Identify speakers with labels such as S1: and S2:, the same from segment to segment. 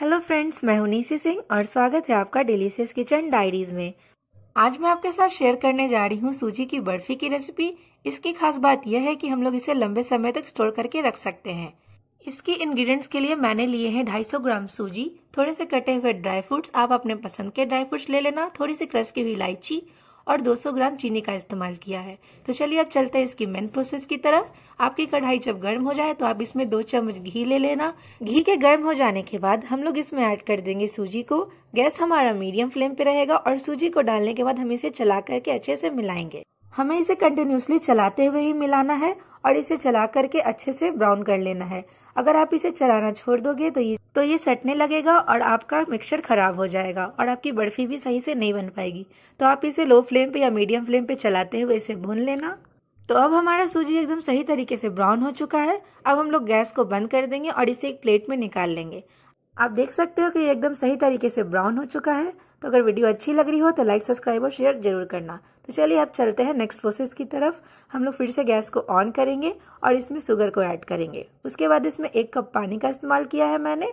S1: hello friends मैं हूं नीसी सिंह और स्वागत है आपका डिलीशियस किचन डायरीज में आज मैं आपके साथ शेयर करने जा रही हूं सूजी की बर्फी की रेसिपी इसकी खास बात यह है कि हम लोग इसे लंबे समय तक स्टोर करके रख सकते हैं इसके इंग्रेडिएंट्स के लिए मैंने लिए हैं 250 ग्राम सूजी थोड़े से कटे हुए ड्राई फ्रूट्स आप अपने पसंद के ड्राई फ्रूट्स ले लेना थोड़ी सी क्रस की हुई इलायची और 200 ग्राम चीनी का इस्तेमाल किया है तो चलिए अब चलते हैं इसकी मेन प्रोसेस की तरफ आपकी कढ़ाई जब गर्म हो जाए तो आप इसमें दो चम्मच घी ले लेना घी के गर्म हो जाने के बाद हम लोग इसमें ऐड कर देंगे सूजी को गैस हमारा मीडियम फ्लेम पे रहेगा और सूजी को डालने के बाद हम इसे चला करके अच्छे से मिलाएंगे हमें इसे कंटिन्यूसली चलाते हुए ही मिलाना है और इसे चला करके अच्छे से ब्राउन कर लेना है अगर आप इसे चलाना छोड़ दोगे तो ये तो ये सटने लगेगा और आपका मिक्सचर खराब हो जाएगा और आपकी बर्फी भी सही से नहीं बन पाएगी तो आप इसे लो फ्लेम पे या मीडियम फ्लेम पे चलाते हुए इसे भून लेना तो अब हमारा सूजी एकदम सही तरीके से ब्राउन हो चुका है अब हम लोग गैस को बंद कर देंगे और इसे एक प्लेट में निकाल लेंगे आप देख सकते हो कि ये एकदम सही तरीके से ब्राउन हो चुका है तो अगर वीडियो अच्छी लग रही हो तो लाइक सब्सक्राइब और शेयर जरूर करना तो चलिए अब चलते हैं नेक्स्ट प्रोसेस की तरफ हम लोग फिर से गैस को ऑन करेंगे और इसमें शुगर को ऐड करेंगे उसके बाद इसमें एक कप पानी का इस्तेमाल किया है मैंने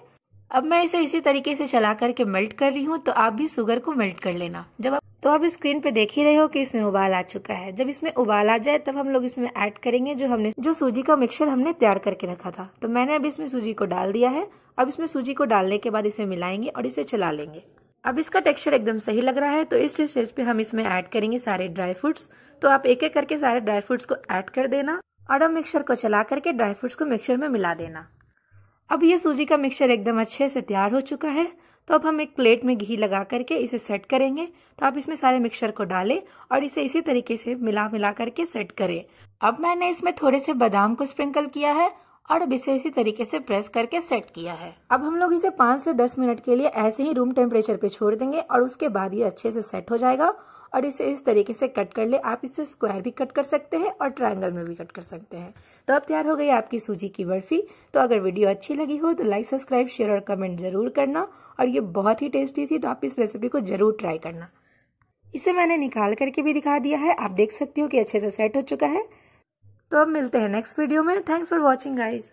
S1: अब मैं इसे इसी तरीके से चला करके मेल्ट कर रही हूँ तो आप भी शुगर को मेल्ट कर लेना जब आप तो आप स्क्रीन पे देख ही रहे हो कि इसमें उबाल आ चुका है जब इसमें उबाल आ जाए तब हम लोग इसमें ऐड करेंगे जो हमने जो सूजी का मिक्सचर हमने तैयार करके रखा था तो मैंने अब इसमें सूजी को डाल दिया है अब इसमें सूजी को डालने के बाद इसे मिलाएंगे और इसे चला लेंगे अब इसका टेक्सचर एकदम सही लग रहा है तो इस स्टेज पे हम इसमें ऐड करेंगे सारे ड्राई फ्रूट्स तो आप एक एक करके सारे ड्राई फ्रूट्स को ऐड कर देना और अब मिक्सर को चला करके ड्राई फ्रूट्स को मिक्सर में मिला देना अब ये सूजी का मिक्सचर एकदम अच्छे से तैयार हो चुका है तो अब हम एक प्लेट में घी लगा करके इसे सेट करेंगे तो आप इसमें सारे मिक्सचर को डालें और इसे इसी तरीके से मिला मिला करके सेट करें अब मैंने इसमें थोड़े से बादाम को स्प्रिंकल किया है और अब इसे इसी तरीके से प्रेस करके सेट किया है अब हम लोग इसे पाँच से दस मिनट के लिए ऐसे ही रूम टेम्परेचर पे छोड़ देंगे और उसके बाद ये अच्छे से सेट हो जाएगा और इसे इस तरीके से कट कर ले आप इसे स्क्वायर भी कट कर सकते हैं और ट्रायंगल में भी कट कर सकते हैं तो अब तैयार हो गई आपकी सूजी की बर्फ़ी तो अगर वीडियो अच्छी लगी हो तो लाइक सब्सक्राइब शेयर और कमेंट ज़रूर करना और ये बहुत ही टेस्टी थी तो आप इस रेसिपी को ज़रूर ट्राई करना इसे मैंने निकाल करके भी दिखा दिया है आप देख सकते हो कि अच्छे से सेट हो चुका है तो अब मिलते हैं नेक्स्ट वीडियो में थैंक्स फॉर वॉचिंग गाइज़